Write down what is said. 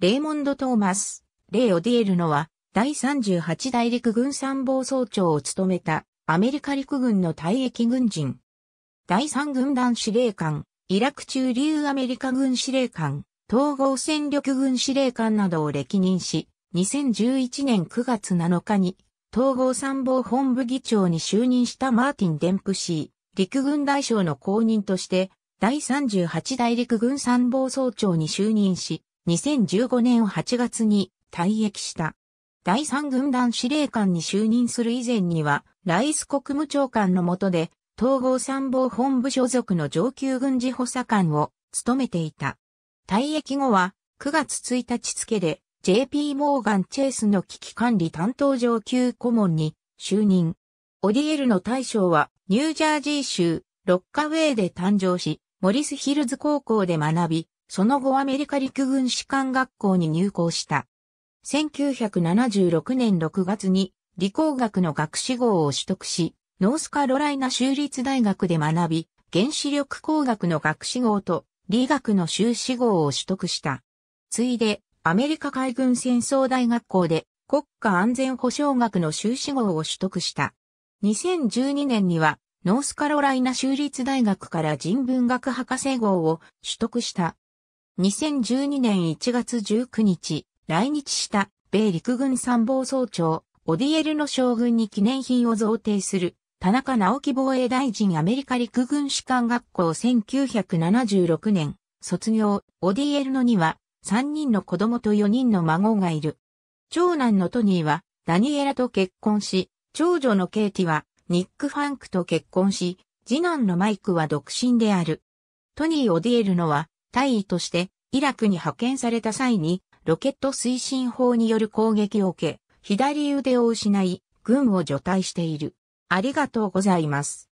レイモンド・トーマス、レイ・オディエルノは、第38大陸軍参謀総長を務めた、アメリカ陸軍の退役軍人。第3軍団司令官、イラク中流アメリカ軍司令官、統合戦力軍司令官などを歴任し、2011年9月7日に、統合参謀本部議長に就任したマーティン・デンプシー、陸軍大将の後任として、第38大陸軍参謀総長に就任し、2015年8月に退役した。第三軍団司令官に就任する以前には、ライス国務長官の下で、統合参謀本部所属の上級軍事補佐官を務めていた。退役後は、9月1日付で、JP モーガン・チェイスの危機管理担当上級顧問に就任。オディエルの大将はニュージャージー州ロッカウェイで誕生し、モリスヒルズ高校で学び、その後アメリカ陸軍士官学校に入校した。1976年6月に理工学の学士号を取得し、ノースカロライナ州立大学で学び、原子力工学の学士号と理学の修士号を取得した。ついで、アメリカ海軍戦争大学校で国家安全保障学の修士号を取得した。2012年には、ノースカロライナ州立大学から人文学博士号を取得した2012年1月19日、来日した米陸軍参謀総長、オディエルの将軍に記念品を贈呈する、田中直樹防衛大臣アメリカ陸軍士官学校1976年、卒業、オディエルのには、3人の子供と4人の孫がいる。長男のトニーは、ダニエラと結婚し、長女のケイティは、ニック・ファンクと結婚し、次男のマイクは独身である。トニー・オディエルのは、大尉としてイラクに派遣された際にロケット推進法による攻撃を受け、左腕を失い、軍を除隊している。ありがとうございます。